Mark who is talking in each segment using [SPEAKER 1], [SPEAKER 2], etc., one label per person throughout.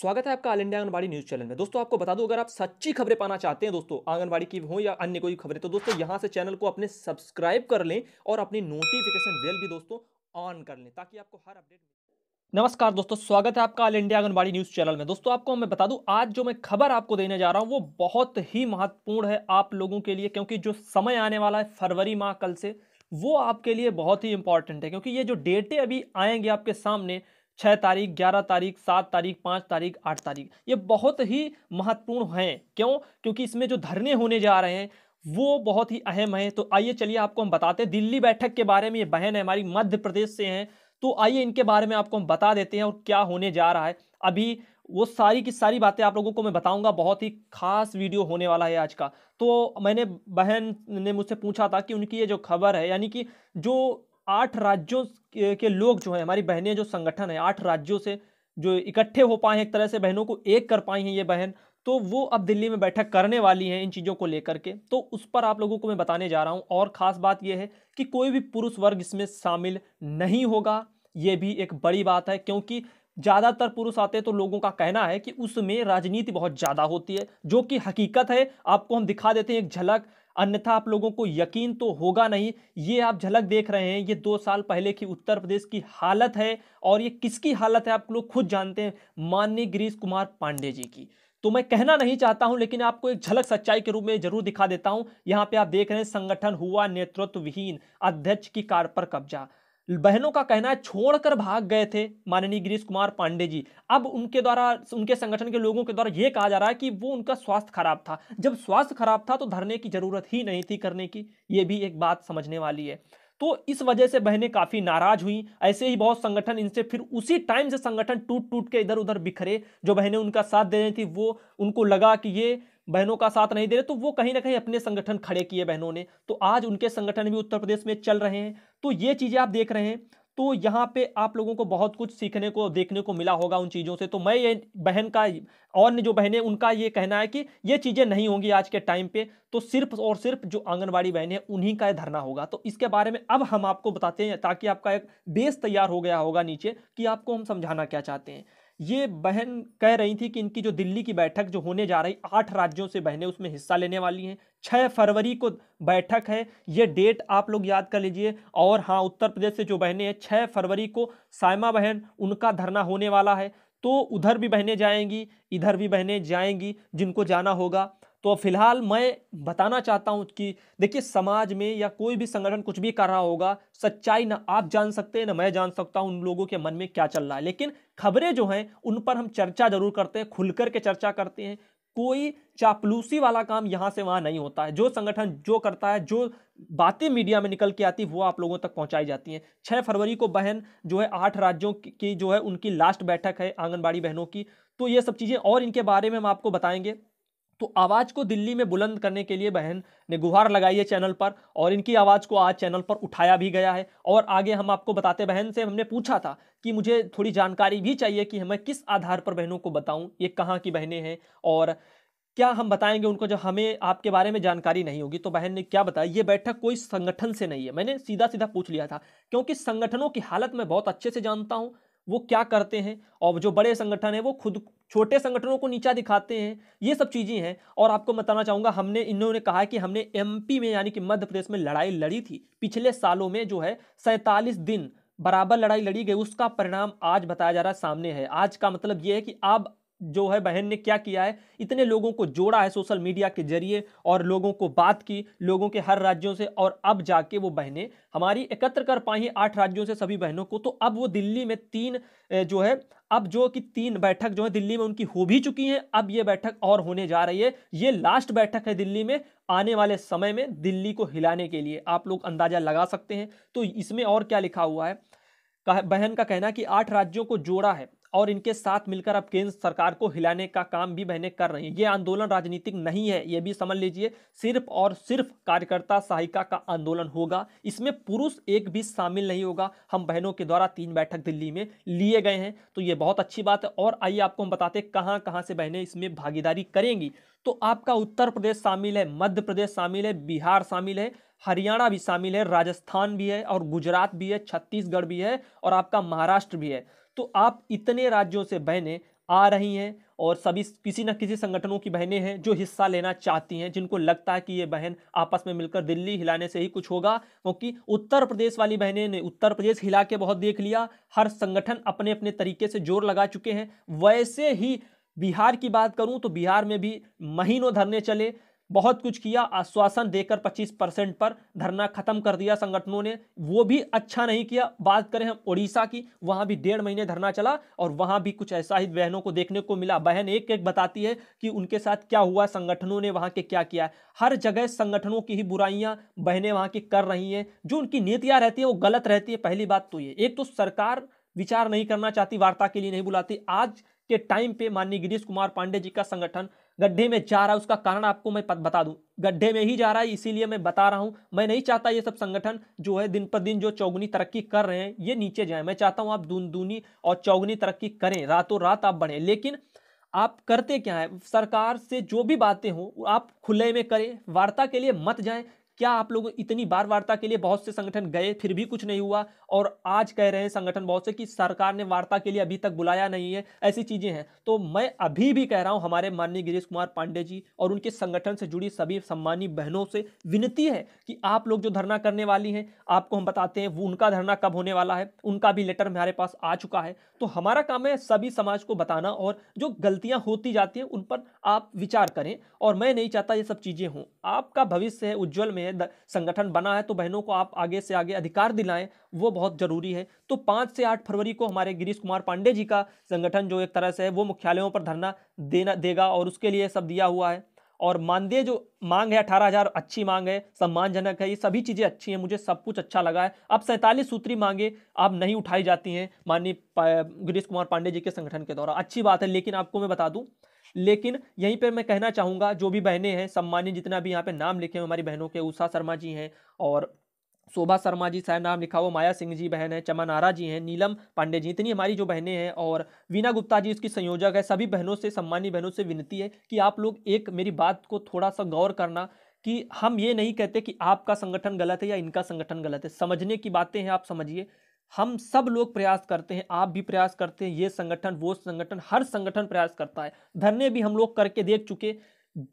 [SPEAKER 1] स्वागत है आपका all India Anganwadi news channel में दोस्तों आपको बता दूं अगर आप सच्ची खबरें पाना चाहते हैं दोस्तों आंगनबाड़ी की हो या अन्य कोई खबरें तो दोस्तों यहां से चैनल को अपने सब्सक्राइब कर लें और अपनी नोटिफिकेशन बेल भी दोस्तों ऑन कर लें ताकि आपको हर अपडेट नमस्कार दोस्तों स्वागत है आपका all India Anganwadi news channel में दोस्तों आपको मैं बता दूं आज जो मैं खबर आपको देने जा रहा हूं वो बहुत ही महत्वपूर्ण है आप लोगों के लिए क्योंकि जो समय आने वाला है फरवरी माह कल से वो आपके लिए बहुत ही इंपॉर्टेंट है क्योंकि ये जो डेटे अभी आएंगे आपके सामने छः तारीख ग्यारह तारीख सात तारीख पाँच तारीख आठ तारीख ये बहुत ही महत्वपूर्ण हैं क्यों क्योंकि इसमें जो धरने होने जा रहे हैं वो बहुत ही अहम है तो आइए चलिए आपको हम बताते हैं दिल्ली बैठक के बारे में ये बहन है हमारी मध्य प्रदेश से हैं तो आइए इनके बारे में आपको हम बता देते हैं और क्या होने जा रहा है अभी वो सारी की सारी बातें आप लोगों को मैं बताऊंगा बहुत ही खास वीडियो होने वाला है आज का तो मैंने बहन ने मुझसे पूछा था कि उनकी ये जो खबर है यानी कि जो आठ राज्यों के लोग जो हैं हमारी बहनें जो संगठन है आठ राज्यों से जो इकट्ठे हो पाए हैं एक तरह से बहनों को एक कर पाई हैं ये बहन तो वो अब दिल्ली में बैठक करने वाली हैं इन चीज़ों को लेकर के तो उस पर आप लोगों को मैं बताने जा रहा हूँ और ख़ास बात यह है कि कोई भी पुरुष वर्ग इसमें शामिल नहीं होगा ये भी एक बड़ी बात है क्योंकि ज़्यादातर पुरुष आते हैं तो लोगों का कहना है कि उसमें राजनीति बहुत ज़्यादा होती है जो कि हकीकत है आपको हम दिखा देते हैं एक झलक अन्यथा आप लोगों को यकीन तो होगा नहीं ये आप झलक देख रहे हैं ये दो साल पहले की उत्तर प्रदेश की हालत है और ये किसकी हालत है आप लोग खुद जानते हैं माननीय गिरीश कुमार पांडे जी की तो मैं कहना नहीं चाहता हूं लेकिन आपको एक झलक सच्चाई के रूप में जरूर दिखा देता हूं यहां पे आप देख रहे हैं संगठन हुआ नेतृत्व विहीन अध्यक्ष की कार पर कब्जा बहनों का कहना है छोड़कर भाग गए थे माननीय गिरीश कुमार पांडे जी अब उनके द्वारा उनके संगठन के लोगों के द्वारा यह कहा जा रहा है कि वो उनका स्वास्थ्य खराब था जब स्वास्थ्य खराब था तो धरने की जरूरत ही नहीं थी करने की ये भी एक बात समझने वाली है तो इस वजह से बहनें काफ़ी नाराज हुई ऐसे ही बहुत संगठन इनसे फिर उसी टाइम से संगठन टूट टूट के इधर उधर बिखरे जो बहनें उनका साथ दे रही थी वो उनको लगा कि ये बहनों का साथ नहीं दे रहे तो वो कहीं ना कहीं अपने संगठन खड़े किए बहनों ने तो आज उनके संगठन भी उत्तर प्रदेश में चल रहे हैं तो ये चीज़ें आप देख रहे हैं तो यहाँ पे आप लोगों को बहुत कुछ सीखने को देखने को मिला होगा उन चीज़ों से तो मैं ये बहन का और जो बहनें उनका ये कहना है कि ये चीज़ें नहीं होंगी आज के टाइम पे तो सिर्फ और सिर्फ जो आंगनबाड़ी बहनें उन्हीं का धरना होगा तो इसके बारे में अब हम आपको बताते हैं ताकि आपका एक बेस तैयार हो गया होगा नीचे कि आपको हम समझाना क्या चाहते हैं ये बहन कह रही थी कि इनकी जो दिल्ली की बैठक जो होने जा रही आठ राज्यों से बहनें उसमें हिस्सा लेने वाली हैं छः फरवरी को बैठक है ये डेट आप लोग याद कर लीजिए और हाँ उत्तर प्रदेश से जो बहनें हैं छः फरवरी को सायमा बहन उनका धरना होने वाला है तो उधर भी बहनें जाएंगी इधर भी बहनें जाएंगी जिनको जाना होगा तो फिलहाल मैं बताना चाहता हूँ कि देखिए समाज में या कोई भी संगठन कुछ भी कर रहा होगा सच्चाई ना आप जान सकते हैं ना मैं जान सकता हूँ उन लोगों के मन में क्या चल रहा है लेकिन खबरें जो हैं उन पर हम चर्चा जरूर करते हैं खुलकर के चर्चा करते हैं कोई चापलूसी वाला काम यहाँ से वहाँ नहीं होता है जो संगठन जो करता है जो बातें मीडिया में निकल के आती वो आप लोगों तक पहुँचाई जाती हैं छः फरवरी को बहन जो है आठ राज्यों की जो है उनकी लास्ट बैठक है आंगनबाड़ी बहनों की तो ये सब चीज़ें और इनके बारे में हम आपको बताएंगे तो आवाज़ को दिल्ली में बुलंद करने के लिए बहन ने गुहार लगाई है चैनल पर और इनकी आवाज़ को आज चैनल पर उठाया भी गया है और आगे हम आपको बताते बहन से हमने पूछा था कि मुझे थोड़ी जानकारी भी चाहिए कि हमें किस आधार पर बहनों को बताऊं ये कहाँ की बहनें हैं और क्या हम बताएंगे उनको जब हमें आपके बारे में जानकारी नहीं होगी तो बहन ने क्या बताया ये बैठक कोई संगठन से नहीं है मैंने सीधा सीधा पूछ लिया था क्योंकि संगठनों की हालत मैं बहुत अच्छे से जानता हूँ वो क्या करते हैं और जो बड़े संगठन हैं वो खुद छोटे संगठनों को नीचा दिखाते हैं ये सब चीज़ें हैं और आपको बताना चाहूँगा हमने इन्होंने कहा कि हमने एमपी में यानी कि मध्य प्रदेश में लड़ाई लड़ी थी पिछले सालों में जो है सैंतालीस दिन बराबर लड़ाई लड़ी गई उसका परिणाम आज बताया जा रहा है सामने है आज का मतलब ये है कि अब जो है बहन ने क्या किया है इतने लोगों को जोड़ा है सोशल मीडिया के जरिए और लोगों को बात की लोगों के हर राज्यों से और अब जाके वो बहनें हमारी एकत्र कर पाई आठ राज्यों से सभी बहनों को तो अब वो दिल्ली में तीन जो है अब जो कि तीन बैठक जो है दिल्ली में उनकी हो भी चुकी हैं अब ये बैठक और होने जा रही है ये लास्ट बैठक है दिल्ली में आने वाले समय में दिल्ली को हिलाने के लिए आप लोग अंदाजा लगा सकते हैं तो इसमें और क्या लिखा हुआ है बहन का कहना कि आठ राज्यों को जोड़ा है और इनके साथ मिलकर अब केंद्र सरकार को हिलाने का काम भी बहनें कर रही हैं ये आंदोलन राजनीतिक नहीं है ये भी समझ लीजिए सिर्फ और सिर्फ कार्यकर्ता सहायिका का आंदोलन होगा इसमें पुरुष एक भी शामिल नहीं होगा हम बहनों के द्वारा तीन बैठक दिल्ली में लिए गए हैं तो ये बहुत अच्छी बात है और आइए आपको हम बताते हैं कहाँ कहाँ से बहनें इसमें भागीदारी करेंगी तो आपका उत्तर प्रदेश शामिल है मध्य प्रदेश शामिल है बिहार शामिल है हरियाणा भी शामिल है राजस्थान भी है और गुजरात भी है छत्तीसगढ़ भी है और आपका महाराष्ट्र भी है तो आप इतने राज्यों से बहनें आ रही हैं और सभी किसी न किसी संगठनों की बहनें हैं जो हिस्सा लेना चाहती हैं जिनको लगता है कि ये बहन आपस में मिलकर दिल्ली हिलाने से ही कुछ होगा क्योंकि उत्तर प्रदेश वाली बहनें ने उत्तर प्रदेश हिला के बहुत देख लिया हर संगठन अपने अपने तरीके से जोर लगा चुके हैं वैसे ही बिहार की बात करूं तो बिहार में भी महीनों धरने चले बहुत कुछ किया आश्वासन देकर 25 परसेंट पर धरना खत्म कर दिया संगठनों ने वो भी अच्छा नहीं किया बात करें हम उड़ीसा की वहाँ भी डेढ़ महीने धरना चला और वहाँ भी कुछ ऐसा ही बहनों को देखने को मिला बहन एक एक बताती है कि उनके साथ क्या हुआ संगठनों ने वहाँ के क्या किया हर जगह संगठनों की ही बुराइयाँ बहनें वहाँ की कर रही हैं जो उनकी नीतियाँ रहती है वो गलत रहती है पहली बात तो ये एक तो सरकार विचार नहीं करना चाहती वार्ता के लिए नहीं बुलाती आज के टाइम पे माननीय गिरीश कुमार पांडे जी का संगठन गड्ढे में जा रहा है उसका कारण आपको मैं बता दूं गड्ढे में ही जा रहा है इसीलिए मैं बता रहा हूं मैं नहीं चाहता ये सब संगठन जो है दिन पर दिन जो चौगुनी तरक्की कर रहे हैं ये नीचे जाए मैं चाहता हूं आप दून दूनी और चौगुनी तरक्की करें रातों रात आप बढ़ें लेकिन आप करते क्या है सरकार से जो भी बातें हों आप खुले में करें वार्ता के लिए मत जाएं क्या आप लोग इतनी बार वार्ता के लिए बहुत से संगठन गए फिर भी कुछ नहीं हुआ और आज कह रहे हैं संगठन बहुत से कि सरकार ने वार्ता के लिए अभी तक बुलाया नहीं है ऐसी चीज़ें हैं तो मैं अभी भी कह रहा हूँ हमारे माननीय गिरीश कुमार पांडे जी और उनके संगठन से जुड़ी सभी सम्मानी बहनों से विनती है कि आप लोग जो धरना करने वाली हैं आपको हम बताते हैं वो उनका धरना कब होने वाला है उनका भी लेटर हमारे पास आ चुका है तो हमारा काम है सभी समाज को बताना और जो गलतियाँ होती जाती हैं उन पर आप विचार करें और मैं नहीं चाहता ये सब चीज़ें हों आपका भविष्य है उज्ज्वल में हैं संगठन बना है तो बहनों को आप आगे से आगे अधिकार दिलाएं वो बहुत जरूरी है तो पाँच से आठ फरवरी को हमारे गिरीश कुमार पांडे जी का संगठन जो एक तरह से है वो मुख्यालयों पर धरना देना देगा और उसके लिए सब दिया हुआ है और मानदेय जो मांग है अठारह हज़ार अच्छी मांग है सम्मानजनक है ये सभी चीज़ें अच्छी हैं मुझे सब कुछ अच्छा लगा है अब सैंतालीस सूत्री मांगे अब नहीं उठाई जाती हैं माननीय गिरीश कुमार पांडे जी के संगठन के द्वारा अच्छी बात है लेकिन आपको मैं बता दूं लेकिन यहीं पर मैं कहना चाहूँगा जो भी बहनें हैं सम्मानित जितना भी यहाँ पर नाम लिखे हैं हमारी बहनों के उषा शर्मा जी हैं और शोभा शर्मा जी सह नाम लिखा हुआ माया सिंह जी बहन है चमन आरा जी हैं नीलम पांडे जी इतनी हमारी जो बहनें हैं और वीना गुप्ता जी उसकी संयोजक है सभी बहनों से सम्मानित बहनों से विनती है कि आप लोग एक मेरी बात को थोड़ा सा गौर करना कि हम ये नहीं कहते कि आपका संगठन गलत है या इनका संगठन गलत है समझने की बातें हैं आप समझिए हम सब लोग प्रयास करते हैं आप भी प्रयास करते हैं ये संगठन वो संगठन हर संगठन प्रयास करता है धरने भी हम लोग करके देख चुके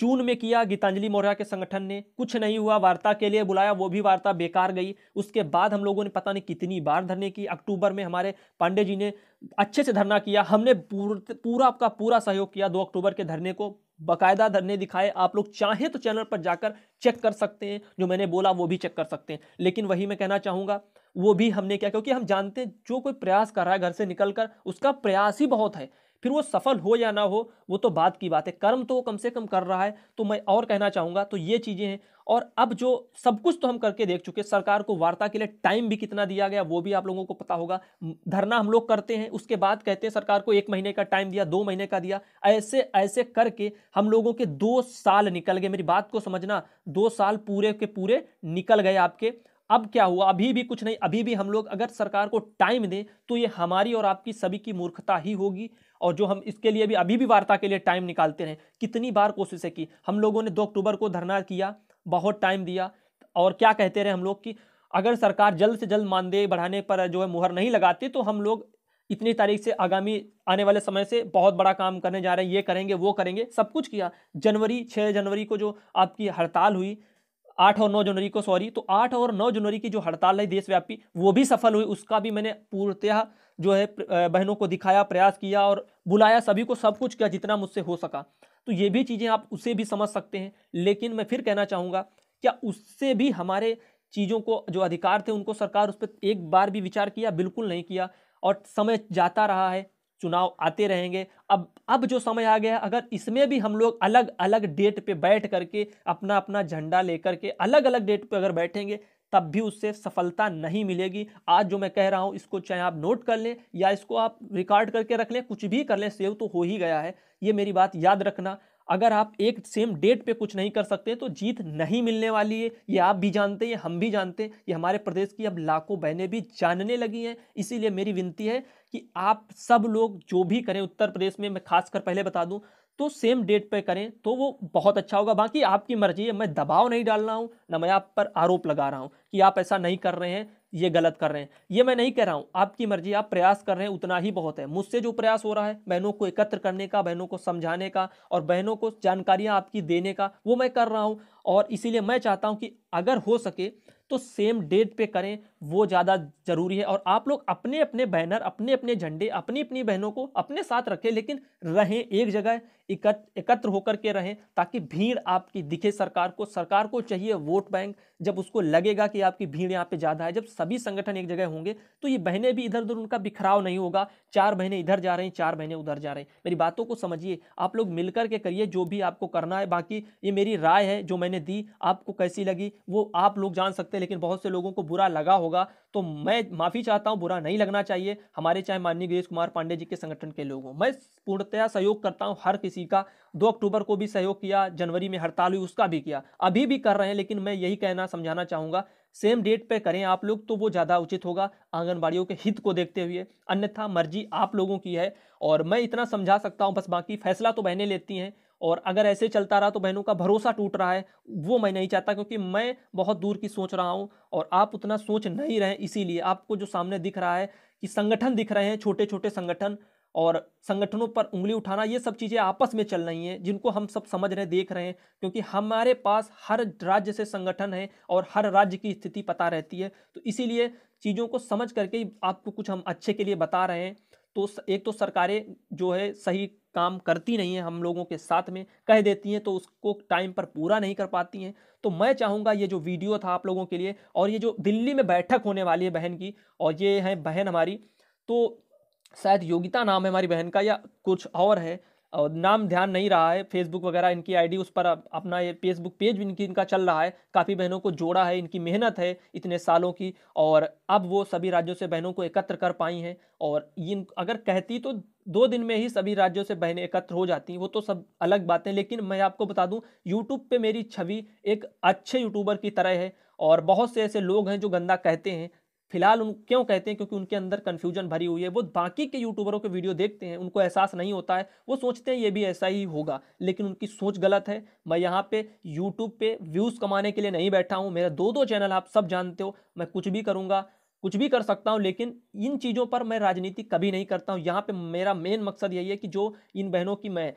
[SPEAKER 1] जून में किया गीतांजलि मौर्य के संगठन ने कुछ नहीं हुआ वार्ता के लिए बुलाया वो भी वार्ता बेकार गई उसके बाद हम लोगों ने पता नहीं कितनी बार धरने की अक्टूबर में हमारे पांडे जी ने अच्छे से धरना किया हमने पूरा आपका पूरा सहयोग किया दो अक्टूबर के धरने को बाकायदा धरने दिखाए आप लोग चाहें तो चैनल पर जाकर चेक कर सकते हैं जो मैंने बोला वो भी चेक कर सकते हैं लेकिन वही मैं कहना चाहूँगा वो भी हमने क्या क्योंकि हम जानते हैं जो कोई प्रयास कर रहा है घर से निकल कर उसका प्रयास ही बहुत है फिर वो सफल हो या ना हो वो तो बात की बात है कर्म तो वो कम से कम कर रहा है तो मैं और कहना चाहूँगा तो ये चीज़ें हैं और अब जो सब कुछ तो हम करके देख चुके सरकार को वार्ता के लिए टाइम भी कितना दिया गया वो भी आप लोगों को पता होगा धरना हम लोग करते हैं उसके बाद कहते हैं सरकार को एक महीने का टाइम दिया दो महीने का दिया ऐसे ऐसे करके हम लोगों के दो साल निकल गए मेरी बात को समझना दो साल पूरे के पूरे निकल गए आपके अब क्या हुआ अभी भी कुछ नहीं अभी भी हम लोग अगर सरकार को टाइम दें तो ये हमारी और आपकी सभी की मूर्खता ही होगी और जो हम इसके लिए भी अभी भी वार्ता के लिए टाइम निकालते रहे कितनी बार कोशिशें की हम लोगों ने दो अक्टूबर को धरना किया बहुत टाइम दिया और क्या कहते रहे हम लोग कि अगर सरकार जल्द से जल्द मानदेय बढ़ाने पर जो है मुहर नहीं लगाती तो हम लोग इतनी तारीख से आगामी आने वाले समय से बहुत बड़ा काम करने जा रहे हैं ये करेंगे वो करेंगे सब कुछ किया जनवरी छः जनवरी को जो आपकी हड़ताल हुई आठ और नौ जनवरी को सॉरी तो आठ और नौ जनवरी की जो हड़ताल है देशव्यापी वो भी सफल हुई उसका भी मैंने पूर्णतः जो है बहनों को दिखाया प्रयास किया और बुलाया सभी को सब कुछ किया जितना मुझसे हो सका तो ये भी चीज़ें आप उसे भी समझ सकते हैं लेकिन मैं फिर कहना चाहूँगा क्या उससे भी हमारे चीज़ों को जो अधिकार थे उनको सरकार उस पर एक बार भी विचार किया बिल्कुल नहीं किया और समय जाता रहा है चुनाव आते रहेंगे अब अब जो समय आ गया अगर इसमें भी हम लोग अलग अलग डेट पे बैठ करके अपना अपना झंडा लेकर के अलग अलग डेट पे अगर बैठेंगे तब भी उससे सफलता नहीं मिलेगी आज जो मैं कह रहा हूँ इसको चाहे आप नोट कर लें या इसको आप रिकॉर्ड करके रख लें कुछ भी कर लें सेव तो हो ही गया है ये मेरी बात याद रखना अगर आप एक सेम डेट पे कुछ नहीं कर सकते तो जीत नहीं मिलने वाली है ये आप भी जानते हैं हम भी जानते हैं ये हमारे प्रदेश की अब लाखों बहनें भी जानने लगी हैं इसीलिए मेरी विनती है कि आप सब लोग जो भी करें उत्तर प्रदेश में मैं खासकर पहले बता दूं तो सेम डेट पे करें तो वो बहुत अच्छा होगा बाकी आपकी मर्जी है मैं दबाव नहीं डाल रहा हूँ ना मैं आप पर आरोप लगा रहा हूँ कि आप ऐसा नहीं कर रहे हैं ये गलत कर रहे हैं ये मैं नहीं कह रहा हूँ आपकी मर्जी आप प्रयास कर रहे हैं उतना ही बहुत है मुझसे जो प्रयास हो रहा है बहनों को एकत्र करने का बहनों को समझाने का और बहनों को जानकारियाँ आपकी देने का वो मैं कर रहा हूँ और इसीलिए मैं चाहता हूँ कि अगर हो सके तो सेम डेट पे करें वो ज़्यादा ज़रूरी है और आप लोग अपने अपने बैनर अपने अपने झंडे अपनी अपनी बहनों को अपने साथ रखें लेकिन रहें एक जगह एकत्र होकर के रहें ताकि भीड़ आपकी दिखे सरकार को सरकार को चाहिए वोट बैंक जब उसको लगेगा कि आपकी भीड़ यहाँ पे ज़्यादा है जब सभी संगठन एक जगह होंगे तो ये बहनें भी इधर उधर उनका बिखराव नहीं होगा चार बहने इधर जा रही हैं चार बहने उधर जा रही हैं मेरी बातों को समझिए आप लोग मिलकर के करिए जो भी आपको करना है बाकी ये मेरी राय है जो मैंने दी आपको कैसी लगी वो आप लोग जान सकते हैं लेकिन बहुत से लोगों को बुरा लगा होगा तो मैं माफ़ी चाहता हूँ बुरा नहीं लगना चाहिए हमारे चाहे माननीय गिरीश कुमार पांडे जी के संगठन के लोगों मैं पूर्णतया सहयोग करता हूँ हर किसी सी का दो अक्टूबर को भी सहयोग किया जनवरी में हड़ताल हुई उसका भी किया अभी भी कर रहे हैं लेकिन मैं यही कहना समझाना चाहूँगा सेम डेट पे करें आप लोग तो वो ज़्यादा उचित होगा आंगनबाड़ियों के हित को देखते हुए अन्यथा मर्जी आप लोगों की है और मैं इतना समझा सकता हूँ बस बाकी फैसला तो बहने लेती हैं और अगर ऐसे चलता रहा तो बहनों का भरोसा टूट रहा है वो मैं नहीं चाहता क्योंकि मैं बहुत दूर की सोच रहा हूँ और आप उतना सोच नहीं रहे इसीलिए आपको जो सामने दिख रहा है कि संगठन दिख रहे हैं छोटे छोटे संगठन और संगठनों पर उंगली उठाना ये सब चीज़ें आपस में चल रही हैं जिनको हम सब समझ रहे देख रहे हैं क्योंकि हमारे पास हर राज्य से संगठन है और हर राज्य की स्थिति पता रहती है तो इसीलिए चीज़ों को समझ करके आपको कुछ हम अच्छे के लिए बता रहे हैं तो एक तो सरकारें जो है सही काम करती नहीं हैं हम लोगों के साथ में कह देती हैं तो उसको टाइम पर पूरा नहीं कर पाती हैं तो मैं चाहूँगा ये जो वीडियो था आप लोगों के लिए और ये जो दिल्ली में बैठक होने वाली है बहन की और ये हैं बहन हमारी तो शायद योगिता नाम है हमारी बहन का या कुछ और है और नाम ध्यान नहीं रहा है फेसबुक वगैरह इनकी आईडी उस पर अपना ये फेसबुक पेज भी इनकी इनका चल रहा है काफ़ी बहनों को जोड़ा है इनकी मेहनत है इतने सालों की और अब वो सभी राज्यों से बहनों को एकत्र कर पाई हैं और इन अगर कहती तो दो दिन में ही सभी राज्यों से बहनें एकत्र हो जाती वो तो सब अलग बातें लेकिन मैं आपको बता दूँ यूट्यूब पर मेरी छवि एक अच्छे यूट्यूबर की तरह है और बहुत से ऐसे लोग हैं जो गंदा कहते हैं फिलहाल उन क्यों कहते हैं क्योंकि उनके अंदर कन्फ्यूजन भरी हुई है वो बाकी के यूट्यूबरों के वीडियो देखते हैं उनको एहसास नहीं होता है वो सोचते हैं ये भी ऐसा ही होगा लेकिन उनकी सोच गलत है मैं यहाँ पे यूट्यूब पे व्यूज़ कमाने के लिए नहीं बैठा हूँ मेरा दो दो चैनल आप सब जानते हो मैं कुछ भी करूँगा कुछ भी कर सकता हूँ लेकिन इन चीज़ों पर मैं राजनीति कभी नहीं करता हूँ यहाँ पर मेरा मेन मकसद यही है कि जो इन बहनों की मैं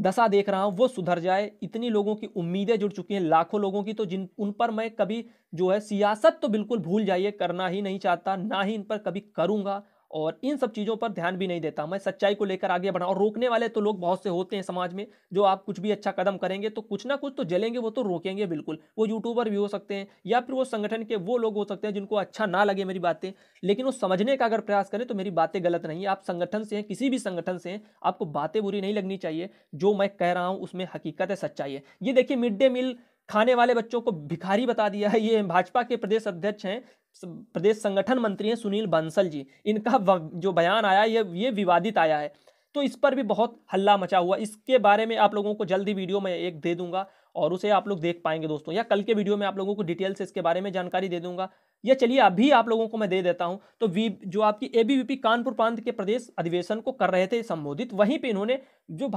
[SPEAKER 1] दशा देख रहा हूँ वो सुधर जाए इतनी लोगों की उम्मीदें जुड़ चुकी हैं लाखों लोगों की तो जिन उन पर मैं कभी जो है सियासत तो बिल्कुल भूल जाइए करना ही नहीं चाहता ना ही इन पर कभी करूँगा और इन सब चीज़ों पर ध्यान भी नहीं देता मैं सच्चाई को लेकर आगे बढ़ा और रोकने वाले तो लोग बहुत से होते हैं समाज में जो आप कुछ भी अच्छा कदम करेंगे तो कुछ ना कुछ तो जलेंगे वो तो रोकेंगे बिल्कुल वो यूट्यूबर भी हो सकते हैं या फिर वो संगठन के वो लोग हो सकते हैं जिनको अच्छा ना लगे मेरी बातें लेकिन वो समझने का अगर प्रयास करें तो मेरी बातें गलत नहीं है आप संगठन से हैं किसी भी संगठन से हैं आपको बातें बुरी नहीं लगनी चाहिए जो मैं कह रहा हूँ उसमें हकीकत है सच्चाई है ये देखिए मिड डे मील खाने वाले बच्चों को भिखारी बता दिया है ये भाजपा के प्रदेश अध्यक्ष हैं प्रदेश संगठन मंत्री हैं सुनील बंसल जी इनका जो बयान आया ये ये विवादित आया है तो इस पर भी बहुत हल्ला मचा हुआ इसके बारे में आप लोगों को जल्द वीडियो में एक दे दूंगा और उसे आप लोग देख पाएंगे दोस्तों या कल के वीडियो में आप लोगों को डिटेल से इसके बारे में जानकारी दे दूंगा या चलिए अभी आप लोगों को मैं दे देता हूं तो वी जो आपकी एबीवीपी कानपुर प्रांत के प्रदेश अधिवेशन को कर रहे थे संबोधित वहीं पे इन्होंने जो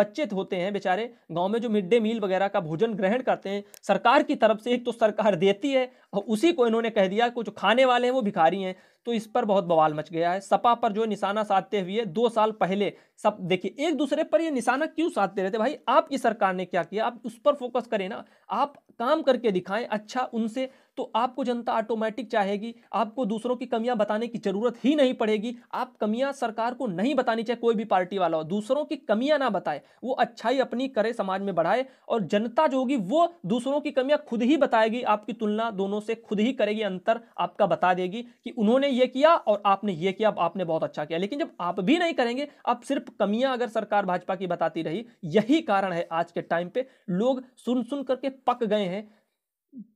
[SPEAKER 1] बच्चे होते हैं बेचारे गांव में जो मिड डे मील वगैरह का भोजन ग्रहण करते हैं सरकार की तरफ से एक तो सरकार देती है और उसी को इन्होंने कह दिया कि जो खाने वाले हैं वो भिखारी हैं तो इस पर बहुत बवाल मच गया है सपा पर जो निशाना साधते हुए दो साल पहले सब देखिए एक दूसरे पर ये निशाना क्यों साधते रहते भाई आपकी सरकार ने क्या किया आप उस पर फोकस करें ना आप काम करके दिखाएं अच्छा उनसे तो आपको जनता ऑटोमेटिक चाहेगी आपको दूसरों की कमियां बताने की जरूरत ही नहीं पड़ेगी आप कमियां सरकार को नहीं बतानी चाहिए कोई भी पार्टी वाला हो दूसरों की कमियां ना बताए वो अच्छाई अपनी करे समाज में बढ़ाए और जनता जो होगी वो दूसरों की कमियां खुद ही बताएगी आपकी तुलना दोनों से खुद ही करेगी अंतर आपका बता देगी कि उन्होंने ये किया और आपने ये किया आपने बहुत अच्छा किया लेकिन जब आप भी नहीं करेंगे आप सिर्फ कमियां अगर सरकार भाजपा की बताती रही यही कारण है आज के टाइम पर लोग सुन सुन करके पक गए हैं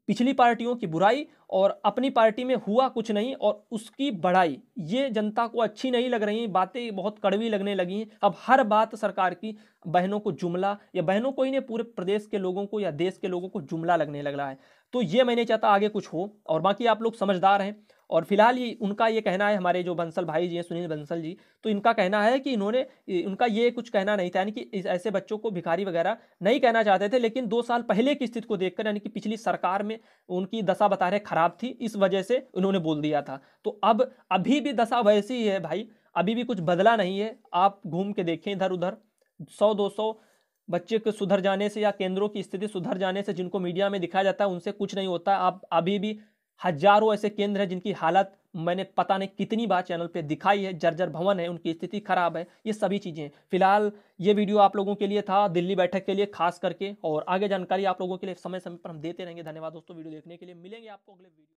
[SPEAKER 1] पिछली पार्टियों की बुराई और अपनी पार्टी में हुआ कुछ नहीं और उसकी बढ़ाई ये जनता को अच्छी नहीं लग रही बातें बहुत कड़वी लगने लगी हैं अब हर बात सरकार की बहनों को जुमला या बहनों को ही नहीं पूरे प्रदेश के लोगों को या देश के लोगों को जुमला लगने लग रहा है तो ये मैंने चाहता आगे कुछ हो और बाकी आप लोग समझदार हैं और फिलहाल ये उनका ये कहना है हमारे जो बंसल भाई जी हैं सुनील बंसल जी तो इनका कहना है कि इन्होंने उनका ये कुछ कहना नहीं था यानी कि ऐसे बच्चों को भिखारी वगैरह नहीं कहना चाहते थे लेकिन दो साल पहले की स्थिति को देखकर यानी कि पिछली सरकार में उनकी दशा बता रहे खराब थी इस वजह से उन्होंने बोल दिया था तो अब अभी भी दशा वैसी ही है भाई अभी भी कुछ बदला नहीं है आप घूम के देखें इधर उधर सौ दो सौ बच्चे के सुधर जाने से या केंद्रों की स्थिति सुधर जाने से जिनको मीडिया में दिखाया जाता है उनसे कुछ नहीं होता आप अभी भी हजारों ऐसे केंद्र हैं जिनकी हालत मैंने पता नहीं कितनी बार चैनल पे दिखाई है जर्जर भवन है उनकी स्थिति खराब है ये सभी चीज़ें फिलहाल ये वीडियो आप लोगों के लिए था दिल्ली बैठक के लिए खास करके और आगे जानकारी आप लोगों के लिए समय समय पर हम देते रहेंगे धन्यवाद दोस्तों वीडियो देखने के लिए मिलेंगे आपको अगले वीडियो